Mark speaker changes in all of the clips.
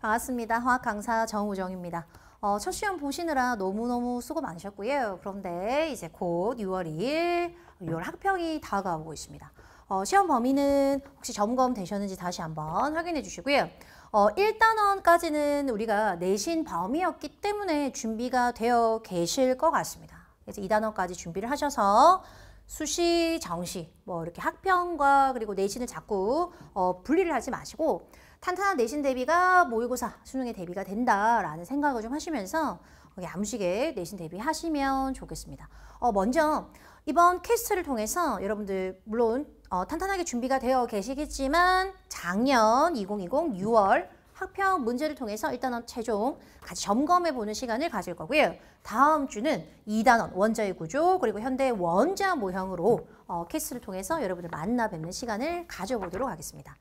Speaker 1: 반갑습니다. 화학 강사 정우정입니다. 어, 첫 시험 보시느라 너무너무 수고 많으셨고요. 그런데 이제 곧 6월 2일, 6월 학평이 다가오고 있습니다. 어, 시험 범위는 혹시 점검 되셨는지 다시 한번 확인해 주시고요. 어, 1단원까지는 우리가 내신 범위였기 때문에 준비가 되어 계실 것 같습니다. 그래서 2단원까지 준비를 하셔서 수시, 정시 뭐 이렇게 학평과 그리고 내신을 자꾸 어, 분리를 하지 마시고 탄탄한 내신 대비가 모의고사 수능에 대비가 된다라는 생각을 좀 하시면서 야무지게 내신 대비하시면 좋겠습니다. 어, 먼저 이번 퀘스트를 통해서 여러분들 물론 어, 탄탄하게 준비가 되어 계시겠지만 작년 2020 6월 학평 문제를 통해서 일단원 최종 같이 점검해 보는 시간을 가질 거고요. 다음 주는 2단원 원자의 구조 그리고 현대 의 원자 모형으로 어, 케이스를 통해서 여러분들 만나 뵙는 시간을 가져보도록 하겠습니다.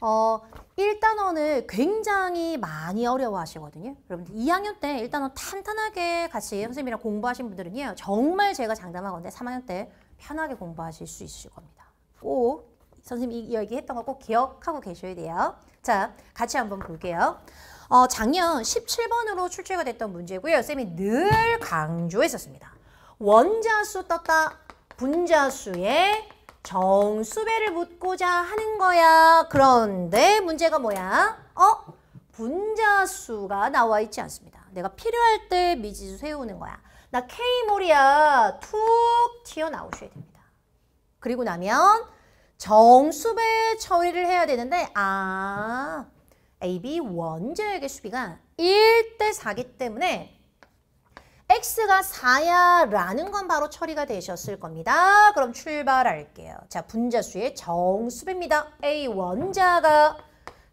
Speaker 1: 어, 1단원을 굉장히 많이 어려워하시거든요. 여러분들 2학년 때 1단원 탄탄하게 같이 선생님이랑 공부하신 분들은요. 정말 제가 장담하건데 3학년 때 편하게 공부하실 수 있을 겁니다. 꼭 선생님이 얘기했던 거 꼭 기억하고 계셔야 돼요. 자, 같이 한번 볼게요. 어, 작년 17번으로 출제가 됐던 문제고요. 쌤이 늘 강조했었습니다. 원자수 떴다 분자수의 정수배를 묻고자 하는 거야. 그런데 문제가 뭐야? 어? 분자수가 나와 있지 않습니다. 내가 필요할 때 미지수 세우는 거야. 나 K몰이야. 툭 튀어나오셔야 됩니다. 그리고 나면 정수배 처리를 해야 되는데 아 AB 원자에게 수비가 1대 4기 때문에 X가 4야 라는 건 바로 처리가 되셨을 겁니다. 그럼 출발할게요. 자 분자수의 정수배입니다. A 원자가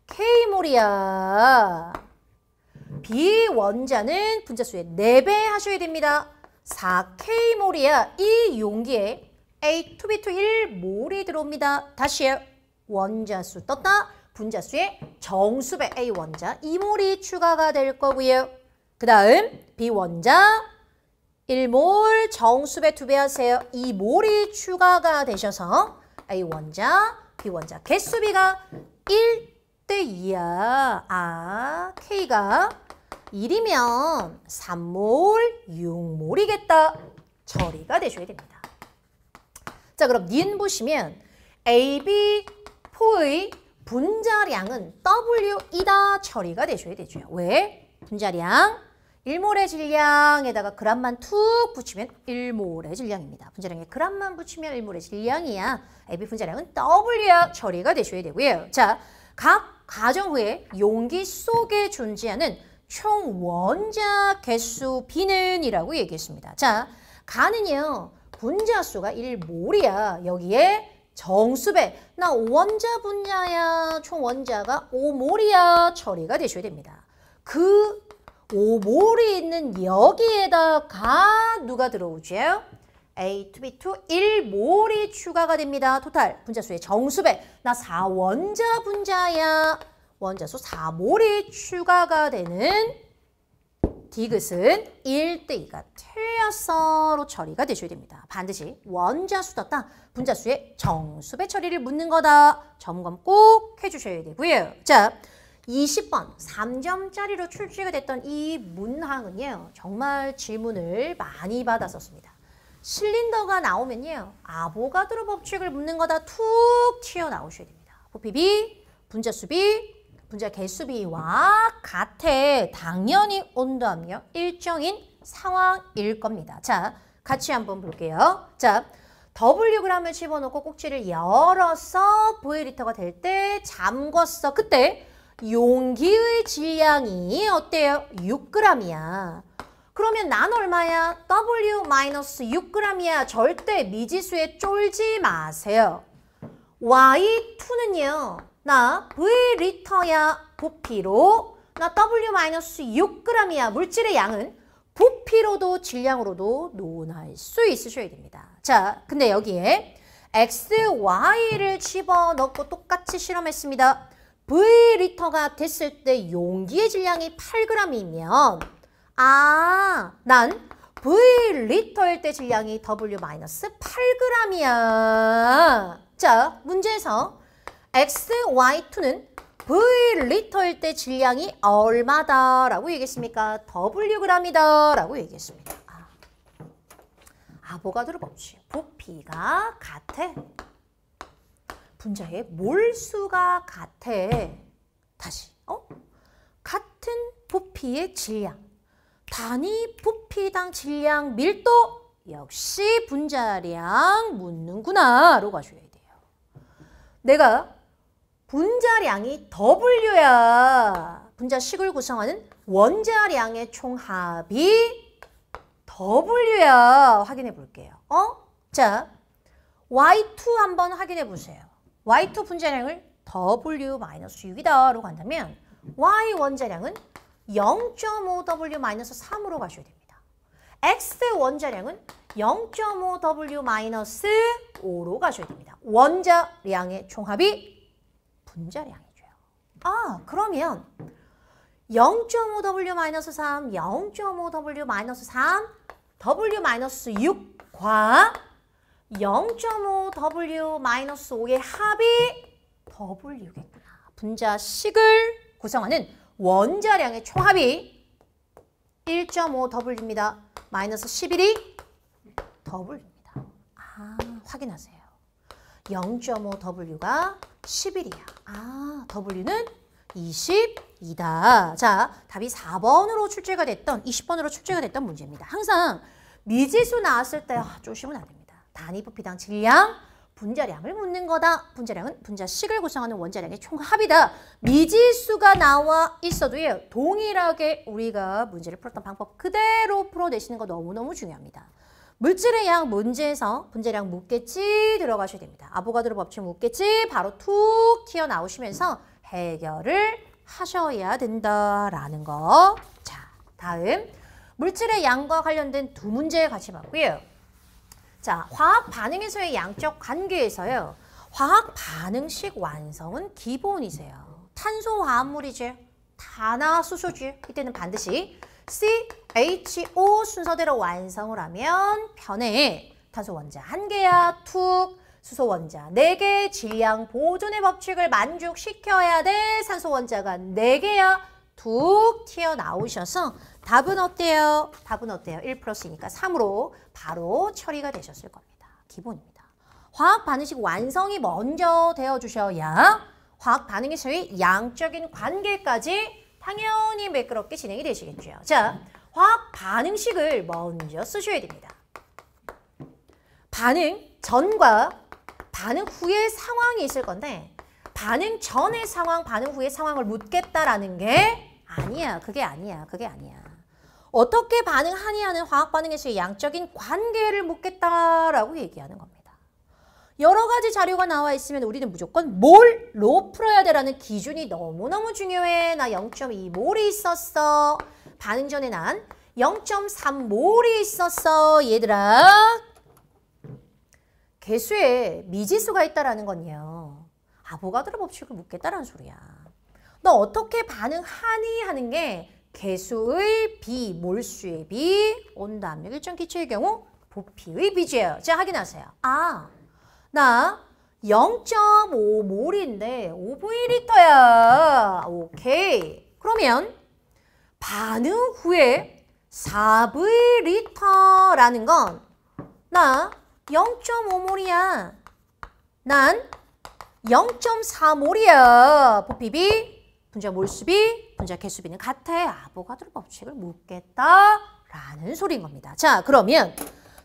Speaker 1: K몰이야. B 원자는 분자수의 4배 하셔야 됩니다. 4K몰이야. 이 용기에 A, 2B, 2, 1몰이 들어옵니다. 다시 원자수 떴다. 분자수에 정수배 A 원자 2몰이 추가가 될 거고요. 그 다음 B 원자 1몰 정수배 2배 하세요. 2몰이 추가가 되셔서 A 원자 B 원자 개수비가 1대 2야. 아 K가 1이면 3몰 6몰이겠다. 처리가 되셔야 됩니다. 자 그럼 니은 보시면 AB4의 분자량은 W이다 처리가 되셔야 되죠. 왜? 분자량 일몰의 질량에다가 그람만 툭 붙이면 일몰의 질량입니다. 분자량에 그람만 붙이면 일몰의 질량이야. AB 분자량은 W야 처리가 되셔야 되고요. 자, 각 가정 후에 용기 속에 존재하는 총 원자 개수 비는 이라고 얘기했습니다. 자, 가는요. 분자수가 일몰이야 여기에 정수배. 나 원자 분자야. 총 원자가 오몰이야. 처리가 되셔야 됩니다. 그 오몰이 있는 여기에다가 누가 들어오죠? A to B to 1몰이 추가가 됩니다. 토탈 분자수의 정수배. 나 4원자 분자야. 원자수 4몰이 추가가 되는 디귿은 1대2가 틀렸어로 처리가 되셔야 됩니다. 반드시 원자수 떴다 분자수의 정수배 처리를 묻는 거다. 점검 꼭 해주셔야 되고요. 자, 20번 3점짜리로 출제가 됐던 이 문항은요. 정말 질문을 많이 받았었습니다. 실린더가 나오면요. 아보가드로 법칙을 묻는 거다 툭 튀어나오셔야 됩니다. 부피비, 분자수비, 분자 개수비와 같아 당연히 온다며 도 일정인 상황일 겁니다. 자, 같이 한번 볼게요. 자, W 그램을 집어넣고 꼭지를 열어서 보일리터가 될 때 잠궜어. 그때 용기의 질량이 어때요? 6g이야. 그러면 난 얼마야? W-6g이야. 절대 미지수에 쫄지 마세요. Y2는요. 나 V리터야 부피로 나 W-6g이야 마이너스 물질의 양은 부피로도 질량으로도 논할 수 있으셔야 됩니다. 자, 근데 여기에 X, Y를 집어넣고 똑같이 실험했습니다. V리터가 됐을 때 용기의 질량이 8g이면 아, 난 V리터일 때 질량이 W-8g이야. 마이너스 자, 문제에서 XY2는 V 리터일 때 질량이 얼마다라고 얘기했습니까? Wg이다라고 얘기했습니다. 아, 아보가드로 법칙. 부피가 같아. 분자의 몰수가 같아. 다시. 어? 같은 부피의 질량. 단위 부피당 질량 밀도 역시 분자량 묻는구나. 라고 가셔야 돼요. 내가 분자량이 더 분류야. 분자식을 구성하는 원자량의 총합이 더 분류야. 확인해 볼게요. 어? 자, Y2 한번 확인해 보세요. Y2 분자량을 W 마이너스 6이다로 간다면 Y 원자량은 0.5W 마이너스 3으로 가셔야 됩니다. X 원자량은 0.5W 마이너스 5로 가셔야 됩니다. 원자량의 총합이 분자량이죠. 아, 그러면 0.5W-3, 0.5W-3, W-6과 0.5W-5의 합이 W겠구나. 분자식을 구성하는 원자량의 총합이 1.5W입니다. 마이너스 11이 W입니다. 아, 확인하세요. 0.5W가 10일이야. 아, W는 22다. 자, 답이 4번으로 출제가 됐던, 20번으로 출제가 됐던 문제입니다. 항상 미지수 나왔을 때 아, 조심은 안 됩니다. 단위 부피당 질량, 분자량을 묻는 거다. 분자량은 분자식을 구성하는 원자량의 총합이다. 미지수가 나와 있어도 요 예, 동일하게 우리가 문제를 풀었던 방법 그대로 풀어내시는 거 너무너무 중요합니다. 물질의 양 문제에서 분자량 묻겠지 들어가셔야 됩니다. 아보가드로 법칙 묻겠지 바로 툭 튀어나오시면서 해결을 하셔야 된다라는 거. 자, 다음 물질의 양과 관련된 두 문제 같이 봤고요. 자, 화학 반응에서의 양적 관계에서요. 화학 반응식 완성은 기본이세요. 탄소 화합물이지, 단화수소지. 이때는 반드시 C HO 순서대로 완성을 하면 편에 탄소 원자 한 개야 툭 수소 원자 네 개 질량 보존의 법칙을 만족시켜야 돼 산소 원자가 네개야툭 튀어나오셔서 답은 어때요? 답은 어때요? 1 플러스니까 이 3으로 바로 처리가 되셨을 겁니다. 기본입니다. 화학 반응식 완성이 먼저 되어 주셔야 화학 반응에서의 양적인 관계까지 당연히 매끄럽게 진행이 되시겠죠. 자, 화학 반응식을 먼저 쓰셔야 됩니다. 반응 전과 반응 후의 상황이 있을 건데 반응 전의 상황, 반응 후의 상황을 묻겠다라는 게 아니야. 그게 아니야. 그게 아니야. 어떻게 반응하냐는 화학 반응에서의 양적인 관계를 묻겠다라고 얘기하는 겁니다. 여러 가지 자료가 나와 있으면 우리는 무조건 뭘로 풀어야 되라는 기준이 너무너무 중요해. 나 0.2몰이 있었어. 반응 전에 난 0.3몰이 있었어 얘들아 개수에 미지수가 있다라는 건요 아보가드로 법칙을 묻겠다라는 소리야 너 어떻게 반응하니 하는 게 개수의 비, 몰수의 비, 온도 압력 일정 기체의 경우 부피의 비제요 자, 확인하세요. 아, 나 0.5몰인데 5분리터야 오케이. 그러면 반응 후에 4V 리터라는 건 나 0.5몰이야. 난 0.4몰이야. 부피비, 분자 몰수비, 분자 개수비는 같아. 아보가드로 법칙을 묻겠다라는 소리인 겁니다. 자, 그러면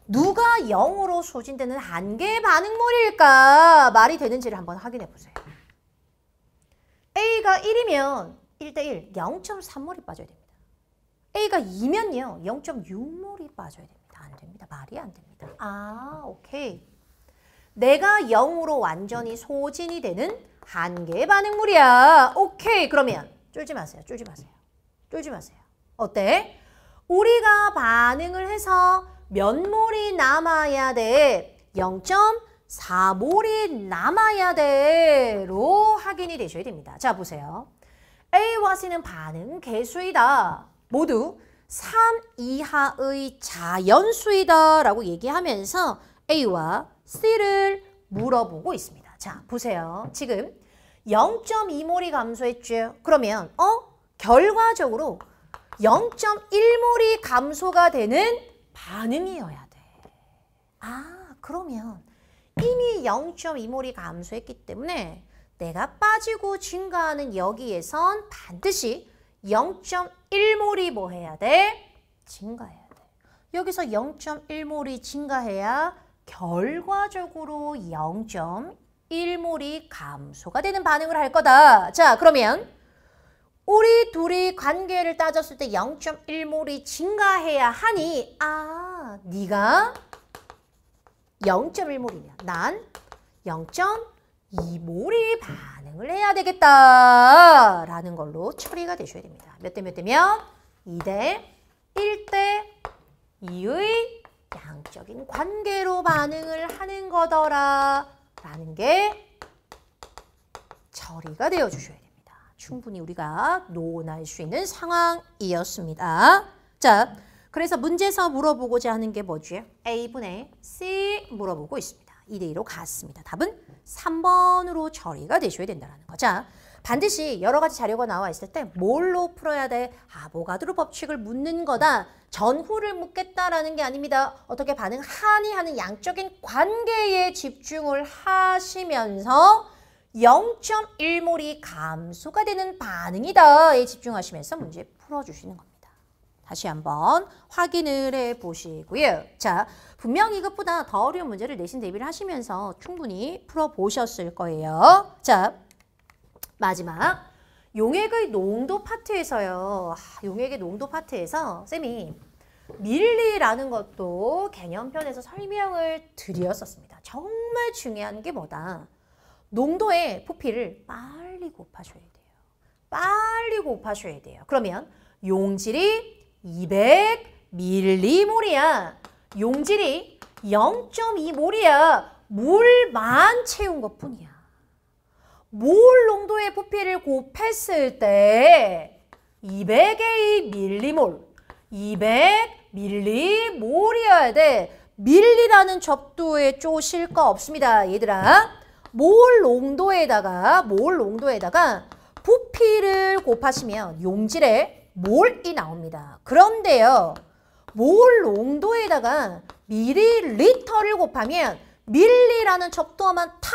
Speaker 1: 누가 0으로 소진되는 한 개의 반응물일까? 말이 되는지를 한번 확인해 보세요. A가 1이면 1대1, 0.3몰이 빠져야 됩니다. 크기가 2면요. 0.6몰이 빠져야 됩니다. 안 됩니다. 말이 안 됩니다. 아, 오케이. 내가 0으로 완전히 소진이 되는 한계 반응물이야. 오케이. 그러면 쫄지 마세요. 쫄지 마세요. 쫄지 마세요. 어때? 우리가 반응을 해서 몇 몰이 남아야 돼? 0.4몰이 남아야 돼로 확인이 되셔야 됩니다. 자 보세요. A와 C는 반응 개수이다. 모두 3 이하의 자연수이다라고 얘기하면서 A와 C를 물어보고 있습니다. 자, 보세요. 지금 0.2몰이 감소했죠. 그러면 어? 결과적으로 0.1몰이 감소가 되는 반응이어야 돼. 아, 그러면 이미 0.2몰이 감소했기 때문에 내가 빠지고 증가하는 여기에선 반드시 0.1몰이 뭐 해야 돼? 증가해야 돼. 여기서 0.1몰이 증가해야 결과적으로 0.1몰이 감소가 되는 반응을 할 거다. 자, 그러면 우리 둘이 관계를 따졌을 때 0.1몰이 증가해야 하니 아, 네가 0.1몰이냐. 난이 몰이 반응을 해야 되겠다라는 걸로 처리가 되셔야 됩니다. 몇 대 몇 대면 2대 1대 2의 양적인 관계로 반응을 하는 거더라 라는 게 처리가 되어 주셔야 됩니다. 충분히 우리가 논할 수 있는 상황이었습니다. 자, 그래서 문제에서 물어보고자 하는 게 뭐지? A분의 C 물어보고 있습니다. 2대2로 갔습니다. 답은 3번으로 처리가 되셔야 된다는 거죠. 반드시 여러 가지 자료가 나와 있을 때 뭘로 풀어야 돼? 아보가드로 법칙을 묻는 거다. 전후를 묻겠다라는 게 아닙니다. 어떻게 반응하니 하는 양적인 관계에 집중을 하시면서 0.1몰이 감소가 되는 반응이다에 집중하시면서 문제 풀어주시는 겁니다. 다시 한번 확인을 해보시고요. 자, 분명히 이것보다 더 어려운 문제를 내신 대비를 하시면서 충분히 풀어보셨을 거예요. 자, 마지막 용액의 농도 파트에서요. 아, 용액의 농도 파트에서 쌤이 밀리라는 것도 개념편에서 설명을 드렸었습니다. 정말 중요한 게 뭐다. 농도의 부피를 빨리 곱하셔야 돼요. 빨리 곱하셔야 돼요. 그러면 용질이 200밀리몰이야. 용질이 0.2몰이야. 물만 채운 것뿐이야. 몰 농도의 부피를 곱했을 때 200의 밀리몰, 200밀리몰이어야 돼. 밀리라는 접두에 쪼실 거 없습니다. 얘들아. 몰 농도에다가 몰 농도에다가 부피를 곱하시면 용질의 몰이 나옵니다. 그런데요. 몰 농도에다가 미리리터를 곱하면 밀리라는 척도만 탁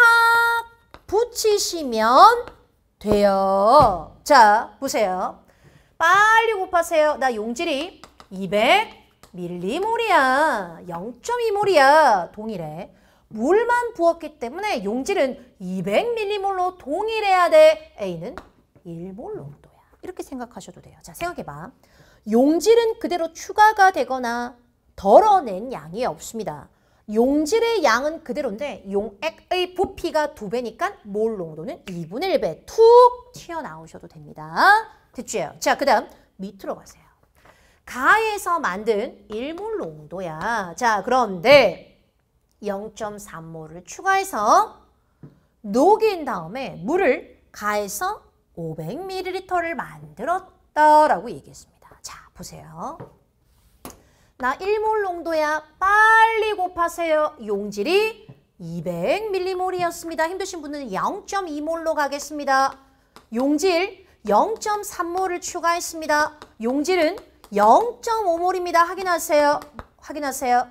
Speaker 1: 붙이시면 돼요. 자, 보세요. 빨리 곱하세요. 나 용질이 200ml몰이야. 0.2몰이야. 동일해. 물만 부었기 때문에 용질은 2 0 0리몰로 동일해야 돼. A는 1몰로. 이렇게 생각하셔도 돼요. 자, 생각해봐. 용질은 그대로 추가가 되거나 덜어낸 양이 없습니다. 용질의 양은 그대로인데 용액의 부피가 두배니까 몰 농도는 2분의 1배 툭 튀어나오셔도 됩니다. 됐죠? 자, 그 다음 밑으로 가세요. 가에서 만든 일몰 농도야. 자, 그런데 0.3몰을 추가해서 녹인 다음에 물을 가에서 500ml를 만들었다라고 얘기했습니다. 자, 보세요. 나 1몰 농도야 빨리 곱하세요. 용질이 200ml였습니다. 힘드신 분은 0.2몰로 가겠습니다. 용질 0.3몰을 추가했습니다. 용질은 0.5몰입니다. 확인하세요. 확인하세요.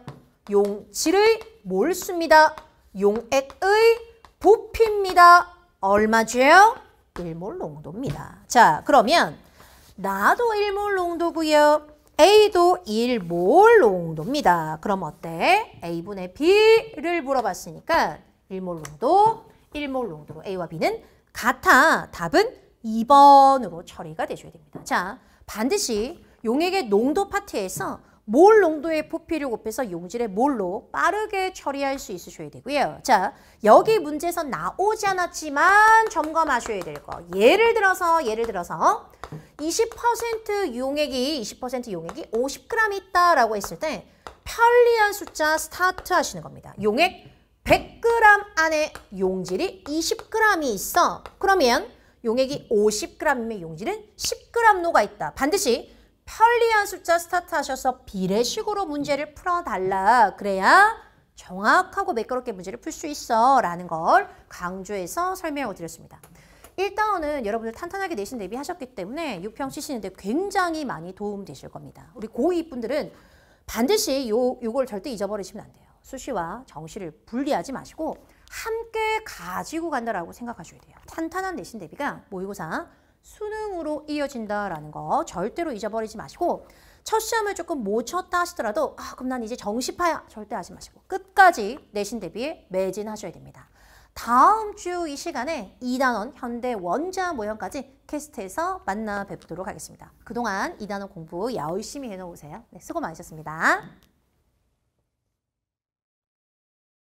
Speaker 1: 용질의 몰수입니다. 용액의 부피입니다. 얼마죠? 일몰 농도입니다. 자, 그러면 나도 1몰 농도고요. A도 1몰 농도입니다. 그럼 어때? A분의 B를 물어봤으니까 1몰 농도, 1몰 농도로 A와 B는 같아. 답은 2번으로 처리가 되셔야 됩니다. 자, 반드시 용액의 농도 파트에서 몰 농도의 부피를 곱해서 용질의 몰로 빠르게 처리할 수 있으셔야 되고요. 자, 여기 문제에서 나오지 않았지만 점검하셔야 될 거. 예를 들어서 예를 들어서 20% 용액이 20% 용액이 50g 있다라고 했을 때 편리한 숫자 스타트 하시는 겁니다. 용액 100g 안에 용질이 20g이 있어. 그러면 용액이 50g이면 용질은 10g로가 있다. 반드시 편리한 숫자 스타트하셔서 비례식으로 문제를 풀어달라. 그래야 정확하고 매끄럽게 문제를 풀 수 있어 라는 걸 강조해서 설명을 드렸습니다. 1단원은 여러분들 탄탄하게 내신 대비하셨기 때문에 6평 치시는데 굉장히 많이 도움되실 겁니다. 우리 고2분들은 반드시 요, 요걸 절대 잊어버리시면 안 돼요. 수시와 정시를 분리하지 마시고 함께 가지고 간다라고 생각하셔야 돼요. 탄탄한 내신 대비가 모의고사 수능으로 이어진다라는 거 절대로 잊어버리지 마시고 첫 시험을 조금 못 쳤다 하시더라도 아 그럼 난 이제 정시파야 절대 하지 마시고 끝까지 내신 대비에 매진하셔야 됩니다. 다음 주 이 시간에 2단원 현대 원자 모형까지 캐스트해서 만나 뵙도록 하겠습니다. 그동안 2단원 공부 열심히 해놓으세요. 네, 수고 많으셨습니다.